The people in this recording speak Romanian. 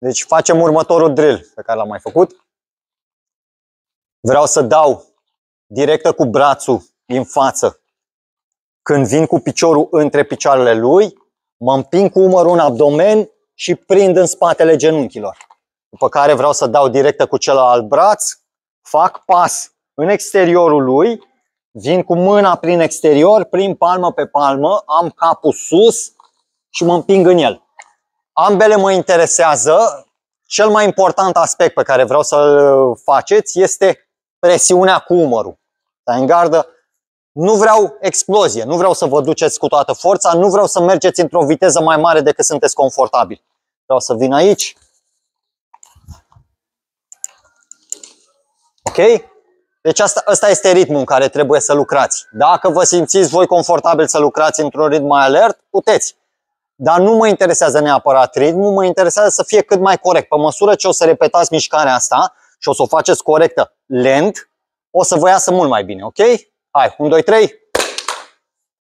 Deci facem următorul drill pe care l-am mai făcut. Vreau să dau directă cu brațul din față. Când vin cu piciorul între picioarele lui, mă împing cu umărul în abdomen și prind în spatele genunchilor. După care vreau să dau directă cu celălalt braț, fac pas în exteriorul lui, vin cu mâna prin exterior, prin palmă pe palmă, am capul sus și mă împing în el. Ambele mă interesează. Cel mai important aspect pe care vreau să-l faceți este presiunea cu umărul. Dar în gardă nu vreau explozie, nu vreau să vă duceți cu toată forța, nu vreau să mergeți într-o viteză mai mare decât sunteți confortabil. Vreau să vin aici. Ok? Deci asta, asta este ritmul în care trebuie să lucrați. Dacă vă simțiți voi confortabil să lucrați într-un ritm mai alert, puteți. Dar nu mă interesează neapărat ritmul, mă interesează să fie cât mai corect. Pe măsură ce o să repetați mișcarea asta și o să o faceți corectă, lent, o să vă iasă mult mai bine, ok? Hai, 1, 2, 3,